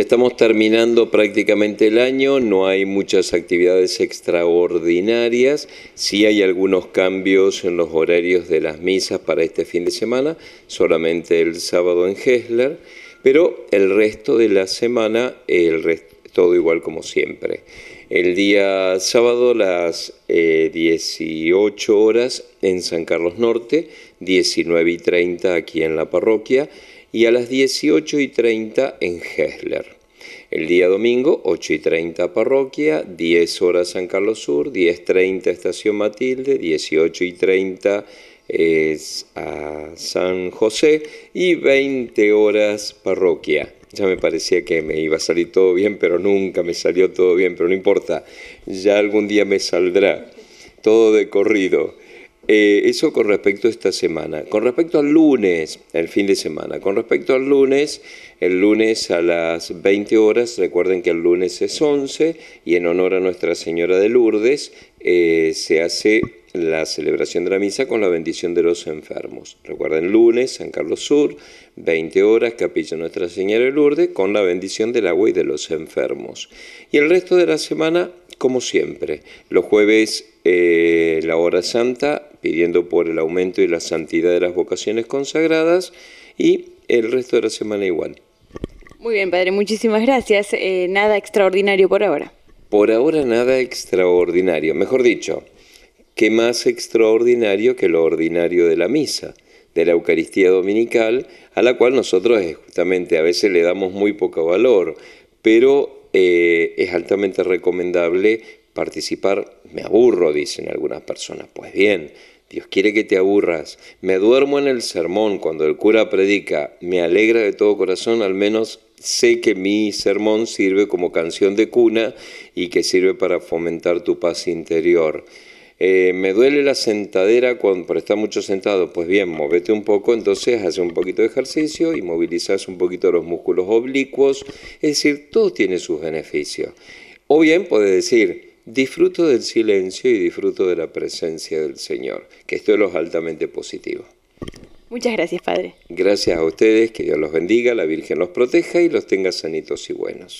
estamos terminando prácticamente el año, no hay muchas actividades extraordinarias, sí hay algunos cambios en los horarios de las misas para este fin de semana, solamente el sábado en Gessler, pero el resto de la semana todo igual como siempre. El día sábado las 18 eh, horas en San Carlos Norte, 19 y 30 aquí en la parroquia y a las 18 30 en Hessler. El día domingo, 8 y 30 parroquia, 10 horas San Carlos Sur, 10.30 Estación Matilde, 18 y 30 es a San José y 20 horas parroquia. Ya me parecía que me iba a salir todo bien, pero nunca me salió todo bien, pero no importa, ya algún día me saldrá todo de corrido. Eh, eso con respecto a esta semana. Con respecto al lunes, el fin de semana. Con respecto al lunes, el lunes a las 20 horas, recuerden que el lunes es 11 y en honor a Nuestra Señora de Lourdes eh, se hace la celebración de la misa con la bendición de los enfermos. Recuerden, lunes, San Carlos Sur, 20 horas, Capilla Nuestra Señora de Lourdes, con la bendición del agua y de los enfermos. Y el resto de la semana, como siempre, los jueves eh, la hora santa, pidiendo por el aumento y la santidad de las vocaciones consagradas y el resto de la semana igual. Muy bien, padre, muchísimas gracias. Eh, nada extraordinario por ahora. Por ahora nada extraordinario. Mejor dicho, ¿qué más extraordinario que lo ordinario de la misa? de la Eucaristía Dominical, a la cual nosotros eh, justamente a veces le damos muy poco valor, pero es altamente recomendable Participar me aburro, dicen algunas personas. Pues bien, Dios quiere que te aburras. Me duermo en el sermón cuando el cura predica. Me alegra de todo corazón, al menos sé que mi sermón sirve como canción de cuna y que sirve para fomentar tu paz interior. Eh, me duele la sentadera cuando, por estar mucho sentado. Pues bien, móvete un poco, entonces hace un poquito de ejercicio y movilizas un poquito los músculos oblicuos. Es decir, todo tiene sus beneficios. O bien puedes decir, disfruto del silencio y disfruto de la presencia del Señor, que esto es lo altamente positivo. Muchas gracias, Padre. Gracias a ustedes, que Dios los bendiga, la Virgen los proteja y los tenga sanitos y buenos.